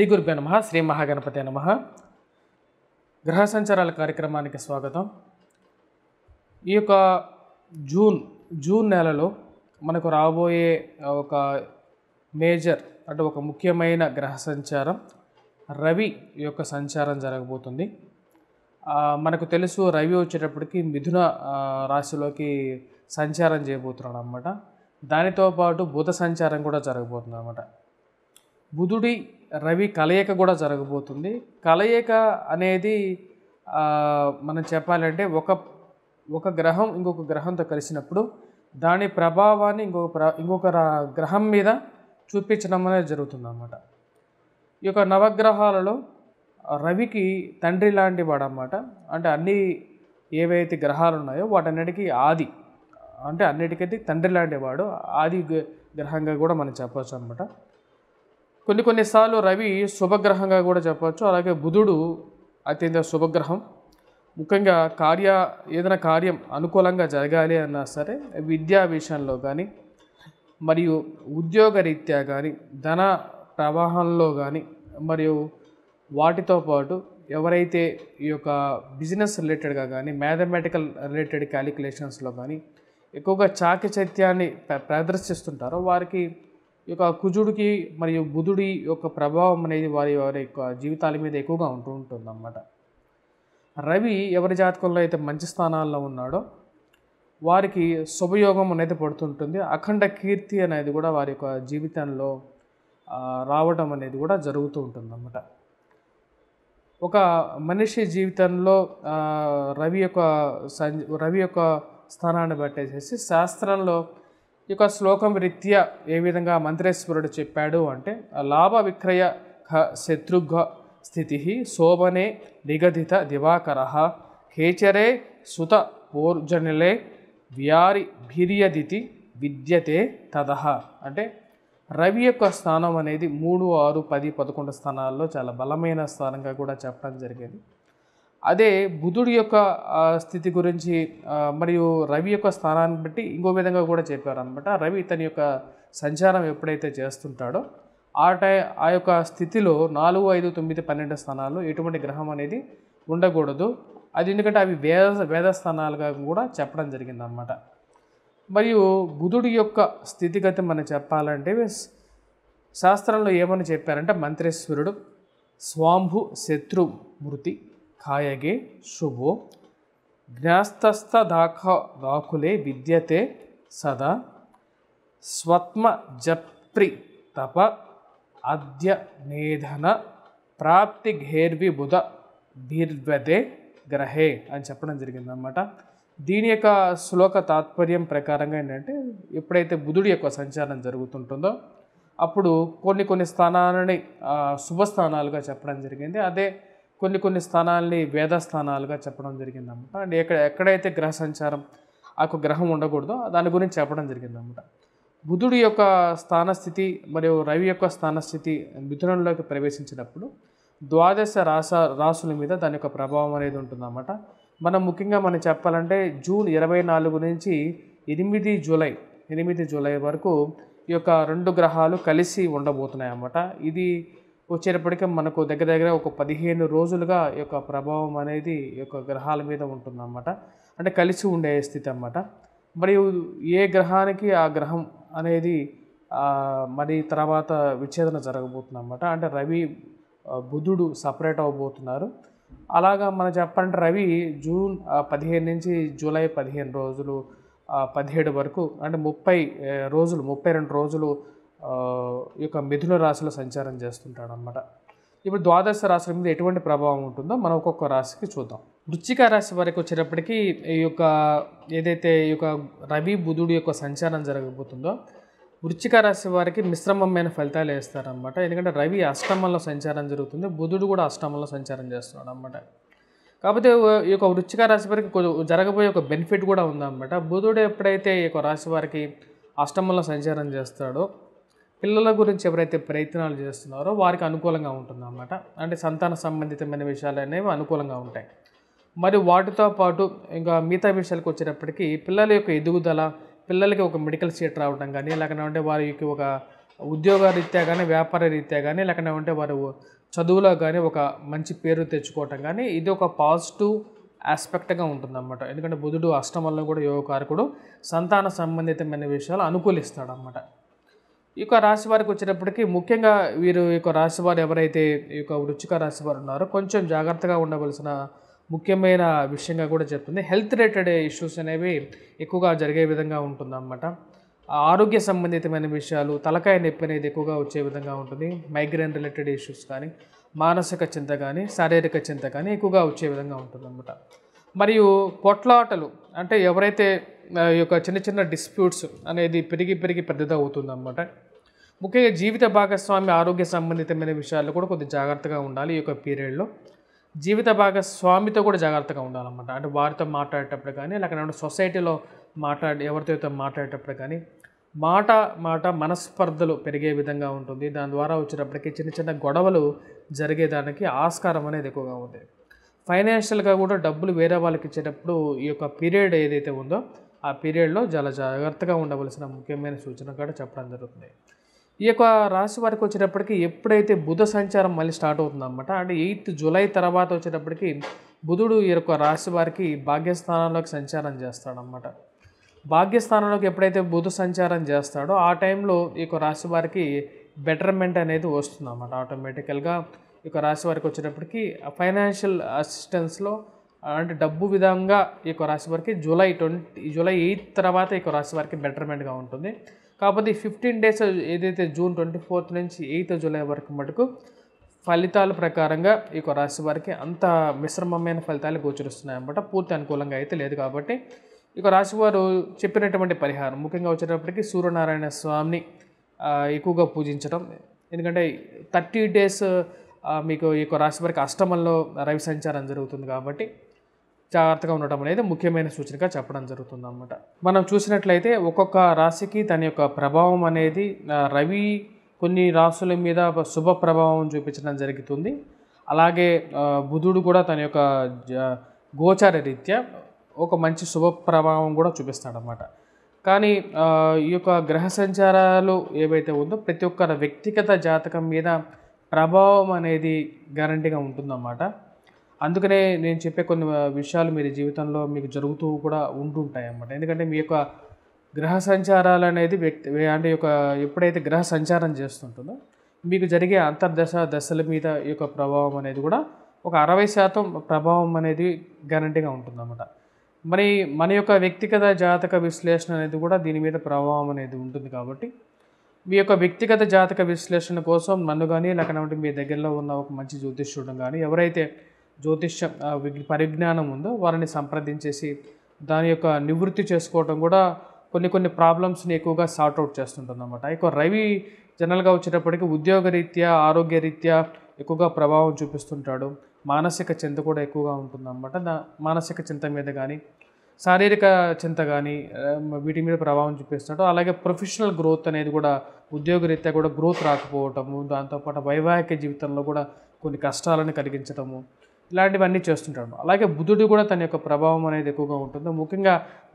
శ్రీ గురుభ్య నమ శ్రీ మహాగణపతి నమ గ్రహ సంచారాల కార్యక్రమానికి స్వాగతం ఈ యొక్క జూన్ జూన్ నెలలో మనకు రాబోయే ఒక మేజర్ అంటే ఒక ముఖ్యమైన గ్రహ సంచారం రవి యొక్క సంచారం జరగబోతుంది మనకు తెలుసు రవి వచ్చేటప్పటికి మిథున రాశిలోకి సంచారం చేయబోతున్నాడు అనమాట దానితో పాటు బుధ సంచారం కూడా జరగబోతుంది అనమాట బుధుడి రవి కలయిక కూడా జరగబోతుంది కలయిక అనేది మనం చెప్పాలంటే ఒక ఒక గ్రహం ఇంకొక గ్రహంతో కలిసినప్పుడు దాని ప్రభావాన్ని ఇంకొక ప్ర ఇంకొక గ్రహం మీద చూపించడం అనేది జరుగుతుంది అన్నమాట ఈ యొక్క నవగ్రహాలలో రవికి తండ్రి లాంటి వాడు అన్నమాట అంటే అన్ని ఏవైతే గ్రహాలు ఉన్నాయో వాటన్నిటికీ ఆది అంటే అన్నిటికైతే తండ్రి లాంటి వాడు ఆది గ్రహంగా కూడా మనం చెప్పవచ్చు అనమాట కొన్ని కొన్నిసార్లు రవి శుభగ్రహంగా కూడా చెప్పవచ్చు అలాగే బుధుడు అత్యంత శుభగ్రహం ముఖ్యంగా కార్య ఏదైనా కార్యం అనుకూలంగా జరగాలి అన్నా సరే విద్యా విషయంలో కానీ మరియు ఉద్యోగరీత్యా కానీ ధన ప్రవాహంలో కానీ మరియు వాటితో పాటు ఎవరైతే ఈ యొక్క బిజినెస్ రిలేటెడ్గా కానీ మ్యాథమెటికల్ రిలేటెడ్ క్యాలిక్యులేషన్స్లో కానీ ఎక్కువగా చాకచత్యాన్ని ప్రదర్శిస్తుంటారో వారికి యొక్క కుజుడికి మరియు బుధుడి యొక్క ప్రభావం అనేది వారి వారి యొక్క జీవితాల మీద ఎక్కువగా ఉంటూ ఉంటుందన్నమాట రవి ఎవరి జాతకంలో అయితే మంచి స్థానాల్లో ఉన్నాడో వారికి శుభయోగం అనేది పడుతుంటుంది అఖండ కీర్తి అనేది కూడా వారి యొక్క జీవితంలో రావడం అనేది కూడా జరుగుతూ ఉంటుందన్నమాట ఒక మనిషి జీవితంలో రవి యొక్క రవి యొక్క స్థానాన్ని బట్టేసేసి శాస్త్రంలో యొక్క శ్లోకం రీత్యా ఏ విధంగా మంత్రేశ్వరుడు చెప్పాడు అంటే లాభ విక్రయ శత్రుఘ స్థితి శోభనే నిగదిత దివాకర కేచరే సుత పూర్జనులే వ్యారి భిర్యదితి విద్యతే తదహ అంటే రవి యొక్క స్థానం అనేది మూడు ఆరు పది పదకొండు స్థానాల్లో చాలా బలమైన స్థానంగా కూడా చెప్పడం జరిగింది అదే బుధుడి యొక్క స్థితి గురించి మరియు రవి యొక్క స్థానాన్ని బట్టి ఇంకో విధంగా కూడా చెప్పారనమాట రవి తన యొక్క సంచారం ఎప్పుడైతే చేస్తుంటాడో ఆ టై ఆ యొక్క స్థితిలో నాలుగు ఐదు తొమ్మిది పన్నెండు స్థానాలు ఎటువంటి గ్రహం అనేది ఉండకూడదు అది ఎందుకంటే అవి వేద వేద స్థానాలుగా కూడా చెప్పడం జరిగిందనమాట మరియు బుధుడి యొక్క స్థితిగతి మనం చెప్పాలంటే శాస్త్రంలో ఏమని చెప్పారంటే మంత్రేశ్వరుడు స్వాంభు శత్రు మృతి ಕಾಯಗೆ ಜ್ಞಾಸ್ತಸ್ಥ ದಾಖ ದಾಖುಲೆ ವಿದ್ಯತೆ ಸದಾ ಸ್ವತ್ಮ ಜಪ್ರಿ ತಪ ಅದ್ಯ ನೇಧನ ಬುಧ బీర్వదే గ్రహే అని చెప్పడం జరిగింది అన్నమాట దీని యొక్క శ్లోక తాత్పర్యం ప్రకారంగా ఏంటంటే ఎప్పుడైతే బుధుడి యొక్క సంచారం జరుగుతుంటుందో అప్పుడు కొన్ని కొన్ని స్థానాలని శుభస్థానాలుగా చెప్పడం జరిగింది అదే కొన్ని కొన్ని స్థానాల్ని వేద స్థానాలుగా చెప్పడం జరిగిందన్నమాట అండ్ ఎక్కడ ఎక్కడైతే గ్రహ సంచారం ఆ గ్రహం ఉండకూడదో దాని గురించి చెప్పడం జరిగిందనమాట బుధుడు యొక్క స్థానస్థితి మరియు రవి యొక్క స్థానస్థితి మిథునంలోకి ప్రవేశించినప్పుడు ద్వాదశ రాస రాసుల మీద దాని యొక్క ప్రభావం అనేది ఉంటుందన్నమాట మనం ముఖ్యంగా మనం చెప్పాలంటే జూన్ ఇరవై నాలుగు నుంచి ఎనిమిది జూలై ఎనిమిది జూలై వరకు ఈ యొక్క రెండు గ్రహాలు కలిసి ఉండబోతున్నాయి అన్నమాట ఇది వచ్చేటప్పటికి మనకు దగ్గర దగ్గర ఒక పదిహేను రోజులుగా ఈ యొక్క ప్రభావం అనేది ఈ యొక్క గ్రహాల మీద ఉంటుందన్నమాట అంటే కలిసి ఉండే స్థితి అన్నమాట మరియు ఏ గ్రహానికి ఆ గ్రహం అనేది మరి తర్వాత విచ్ఛేదన జరగబోతుందన్నమాట అంటే రవి బుధుడు సపరేట్ అవ్వబోతున్నారు అలాగా మనం చెప్పాలంటే రవి జూన్ పదిహేను నుంచి జూలై పదిహేను రోజులు పదిహేడు వరకు అంటే ముప్పై రోజులు ముప్పై రెండు రోజులు ఈ యొక్క మిథున రాశిలో సంచారం చేస్తుంటాడు అనమాట ఇప్పుడు ద్వాదశ రాశుల మీద ఎటువంటి ప్రభావం ఉంటుందో మనం ఒక్కొక్క రాశికి చూద్దాం వృచ్చిక రాశి వరకు వచ్చేటప్పటికీ ఈ యొక్క ఏదైతే ఈ యొక్క రవి బుధుడు యొక్క సంచారం జరగబోతుందో వృచ్చిక రాశి వారికి మిశ్రమమైన ఫలితాలు వేస్తారనమాట ఎందుకంటే రవి అష్టమంలో సంచారం జరుగుతుంది బుధుడు కూడా అష్టమంలో సంచారం చేస్తున్నాడు అనమాట కాకపోతే ఈ యొక్క వృచ్చిక రాశి వారికి జరగబోయే ఒక బెనిఫిట్ కూడా ఉందన్నమాట బుధుడు ఎప్పుడైతే ఈ యొక్క రాశి వారికి అష్టమంలో సంచారం చేస్తాడో పిల్లల గురించి ఎవరైతే ప్రయత్నాలు చేస్తున్నారో వారికి అనుకూలంగా ఉంటుంది అనమాట అంటే సంతాన సంబంధితమైన విషయాలు అనేవి అనుకూలంగా ఉంటాయి మరి వాటితో పాటు ఇంకా మిగతా విషయాలకు వచ్చేటప్పటికీ పిల్లల యొక్క ఎదుగుదల పిల్లలకి ఒక మెడికల్ సీట్ రావడం కానీ లేకుండా ఉంటే వారికి ఒక ఉద్యోగ రీత్యా కానీ వ్యాపార రీత్యా కానీ లేకుండా ఉంటే వారు చదువులో కానీ ఒక మంచి పేరు తెచ్చుకోవటం కానీ ఇది ఒక పాజిటివ్ ఆస్పెక్ట్గా ఉంటుందన్నమాట ఎందుకంటే బుధుడు అష్టమంలో కూడా యోగకారకుడు సంతాన సంబంధితమైన విషయాలు అనుకూలిస్తాడు అన్నమాట ఈ యొక్క రాశి వారికి వచ్చినప్పటికీ ముఖ్యంగా వీరు ఈ యొక్క రాశి వారు ఎవరైతే ఈ యొక్క వృచ్చిక రాశి వారు ఉన్నారో కొంచెం జాగ్రత్తగా ఉండవలసిన ముఖ్యమైన విషయంగా కూడా చెప్తుంది హెల్త్ రిలేటెడ్ ఇష్యూస్ అనేవి ఎక్కువగా జరిగే విధంగా ఉంటుందన్నమాట ఆరోగ్య సంబంధితమైన విషయాలు తలకాయ నొప్పి అనేది ఎక్కువగా వచ్చే విధంగా ఉంటుంది మైగ్రేన్ రిలేటెడ్ ఇష్యూస్ కానీ మానసిక చింత కానీ శారీరక చింత కానీ ఎక్కువగా వచ్చే విధంగా ఉంటుందన్నమాట మరియు పొట్లాటలు అంటే ఎవరైతే ఈ యొక్క చిన్న చిన్న డిస్ప్యూట్స్ అనేది పెరిగి పెరిగి పెద్దదవుతుందన్నమాట ముఖ్యంగా జీవిత భాగస్వామి ఆరోగ్య సంబంధితమైన విషయాల్లో కూడా కొద్దిగా జాగ్రత్తగా ఉండాలి ఈ యొక్క పీరియడ్లో జీవిత భాగస్వామితో కూడా జాగ్రత్తగా ఉండాలన్నమాట అంటే వారితో మాట్లాడేటప్పుడు కానీ లేకపోతే సొసైటీలో మాట్లాడి ఎవరితో మాట్లాడేటప్పుడు కానీ మాట మాట మనస్పర్ధలు పెరిగే విధంగా ఉంటుంది దాని ద్వారా వచ్చినప్పటికీ చిన్న చిన్న గొడవలు జరిగేదానికి ఆస్కారం అనేది ఎక్కువగా ఉంది ఫైనాన్షియల్గా కూడా డబ్బులు వేరే వాళ్ళకి ఇచ్చేటప్పుడు ఈ యొక్క పీరియడ్ ఏదైతే ఉందో ఆ పీరియడ్లో చాలా జాగ్రత్తగా ఉండవలసిన ముఖ్యమైన సూచన కూడా చెప్పడం జరుగుతుంది ఈ యొక్క రాశి వారికి వచ్చేటప్పటికి ఎప్పుడైతే బుధ సంచారం మళ్ళీ స్టార్ట్ అవుతుందన్నమాట అంటే ఎయిత్ జూలై తర్వాత వచ్చేటప్పటికి బుధుడు ఈ యొక్క రాశి వారికి భాగ్యస్థానంలోకి సంచారం చేస్తాడనమాట భాగ్యస్థానంలోకి ఎప్పుడైతే బుధ సంచారం చేస్తాడో ఆ టైంలో ఈ యొక్క రాశి వారికి బెటర్మెంట్ అనేది వస్తుందన్నమాట ఆటోమేటికల్గా యొక్క రాశి వారికి వచ్చేటప్పటికి ఫైనాన్షియల్ అసిస్టెన్స్లో అంటే డబ్బు విధంగా ఈ యొక్క రాశి వారికి జూలై ట్వంటీ జూలై ఎయిత్ తర్వాత ఈ రాశి వారికి బెటర్మెంట్గా ఉంటుంది కాకపోతే ఫిఫ్టీన్ డేస్ ఏదైతే జూన్ ట్వంటీ ఫోర్త్ నుంచి ఎయిత్ జూలై వరకు మటుకు ఫలితాల ప్రకారంగా ఈ యొక్క రాశి వారికి అంత మిశ్రమమైన ఫలితాలు గోచరిస్తున్నాయన్నమాట పూర్తి అనుకూలంగా అయితే లేదు కాబట్టి ఇక రాశివారు చెప్పినటువంటి పరిహారం ముఖ్యంగా వచ్చేటప్పటికి సూర్యనారాయణ స్వామిని ఎక్కువగా పూజించడం ఎందుకంటే థర్టీ డేస్ మీకు ఈ యొక్క రాశి వారికి అష్టమంలో రవి సంచారం జరుగుతుంది కాబట్టి జాగ్రత్తగా ఉండటం అనేది ముఖ్యమైన సూచనగా చెప్పడం జరుగుతుంది అనమాట మనం చూసినట్లయితే ఒక్కొక్క రాశికి తన యొక్క ప్రభావం అనేది రవి కొన్ని రాసుల మీద శుభ ప్రభావం చూపించడం జరుగుతుంది అలాగే బుధుడు కూడా తన యొక్క గోచార రీత్యా ఒక మంచి శుభ ప్రభావం కూడా చూపిస్తాడనమాట కానీ ఈ యొక్క గ్రహ సంచారాలు ఏవైతే ఉందో ప్రతి ఒక్కరి వ్యక్తిగత జాతకం మీద ప్రభావం అనేది గ్యారంటీగా ఉంటుందన్నమాట అందుకనే నేను చెప్పే కొన్ని విషయాలు మీరు జీవితంలో మీకు జరుగుతూ కూడా ఉంటుంటాయి అన్నమాట ఎందుకంటే మీ యొక్క గ్రహ సంచారాలు అనేది వ్యక్తి అంటే యొక్క ఎప్పుడైతే గ్రహ సంచారం చేస్తుంటుందో మీకు జరిగే అంతర్దశ దశల మీద యొక్క ప్రభావం అనేది కూడా ఒక అరవై శాతం ప్రభావం అనేది గ్యారంటీగా ఉంటుందన్నమాట మరి మన యొక్క వ్యక్తిగత జాతక విశ్లేషణ అనేది కూడా దీని మీద ప్రభావం అనేది ఉంటుంది కాబట్టి మీ యొక్క వ్యక్తిగత జాతక విశ్లేషణ కోసం నన్ను కానీ లేకపోతే మీ దగ్గరలో ఉన్న ఒక మంచి జ్యోతిష్యుడు కానీ ఎవరైతే జ్యోతిష్యం పరిజ్ఞానం ఉందో వారిని సంప్రదించేసి దాని యొక్క నివృత్తి చేసుకోవడం కూడా కొన్ని కొన్ని ప్రాబ్లమ్స్ని ఎక్కువగా సార్ట్అవుట్ చేస్తుంటుంది అనమాట ఎక్కువ రవి జనరల్గా వచ్చేటప్పటికి ఉద్యోగరీత్యా రీత్యా ఎక్కువగా ప్రభావం చూపిస్తుంటాడు మానసిక చింత కూడా ఎక్కువగా ఉంటుందన్నమాట మానసిక చింత మీద కానీ శారీరక చింత కానీ వీటి మీద ప్రభావం చూపిస్తాడు అలాగే ప్రొఫెషనల్ గ్రోత్ అనేది కూడా ఉద్యోగరీత్యా కూడా గ్రోత్ రాకపోవటము దాంతోపాటు వైవాహిక జీవితంలో కూడా కొన్ని కష్టాలను కలిగించటము ఇలాంటివన్నీ చేస్తుంటాడు అలాగే బుధుడు కూడా తన యొక్క ప్రభావం అనేది ఎక్కువగా ఉంటుంది ముఖ్యంగా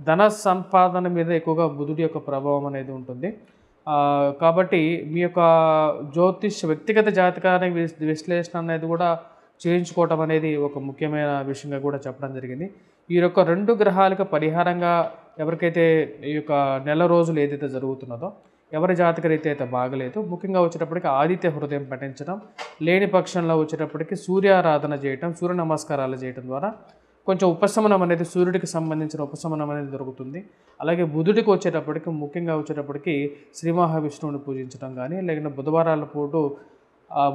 ధన సంపాదన మీద ఎక్కువగా బుధుడి యొక్క ప్రభావం అనేది ఉంటుంది కాబట్టి మీ యొక్క జ్యోతిష్ వ్యక్తిగత జాతకాన్ని విశ్లేషణ అనేది కూడా చేయించుకోవటం అనేది ఒక ముఖ్యమైన విషయంగా కూడా చెప్పడం జరిగింది ఈ యొక్క రెండు గ్రహాలకు పరిహారంగా ఎవరికైతే ఈ యొక్క నెల రోజులు ఏదైతే జరుగుతున్నదో ఎవరి జాతకరైతే అయితే బాగలేదు ముఖ్యంగా వచ్చేటప్పటికి ఆదిత్య హృదయం పఠించడం లేని పక్షంలో వచ్చేటప్పటికి సూర్యారాధన చేయటం సూర్య నమస్కారాలు చేయటం ద్వారా కొంచెం ఉపశమనం అనేది సూర్యుడికి సంబంధించిన ఉపశమనం అనేది దొరుకుతుంది అలాగే బుధుడికి వచ్చేటప్పటికి ముఖ్యంగా వచ్చేటప్పటికి శ్రీ మహావిష్ణువుని పూజించడం కానీ లేకుంటే బుధవారాల పూట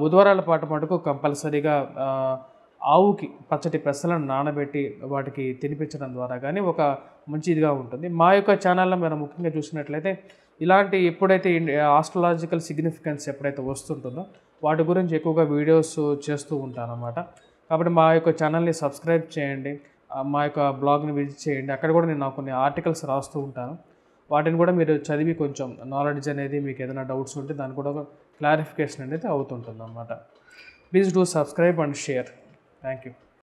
బుధవారాల పాట మటుకు కంపల్సరీగా ఆవుకి పచ్చటి పెసలను నానబెట్టి వాటికి తినిపించడం ద్వారా కానీ ఒక మంచిదిగా ఉంటుంది మా యొక్క ఛానల్లో మనం ముఖ్యంగా చూసినట్లయితే ఇలాంటి ఎప్పుడైతే ఆస్ట్రలాజికల్ సిగ్నిఫికెన్స్ ఎప్పుడైతే వస్తుంటుందో వాటి గురించి ఎక్కువగా వీడియోస్ చేస్తూ ఉంటాను అనమాట కాబట్టి మా యొక్క ఛానల్ని సబ్స్క్రైబ్ చేయండి మా యొక్క బ్లాగ్ని విజిట్ చేయండి అక్కడ కూడా నేను కొన్ని ఆర్టికల్స్ రాస్తూ ఉంటాను వాటిని కూడా మీరు చదివి కొంచెం నాలెడ్జ్ అనేది మీకు ఏదైనా డౌట్స్ ఉంటే దాని కూడా క్లారిఫికేషన్ అనేది అవుతుంటుంది అన్నమాట please do subscribe and share Thank you.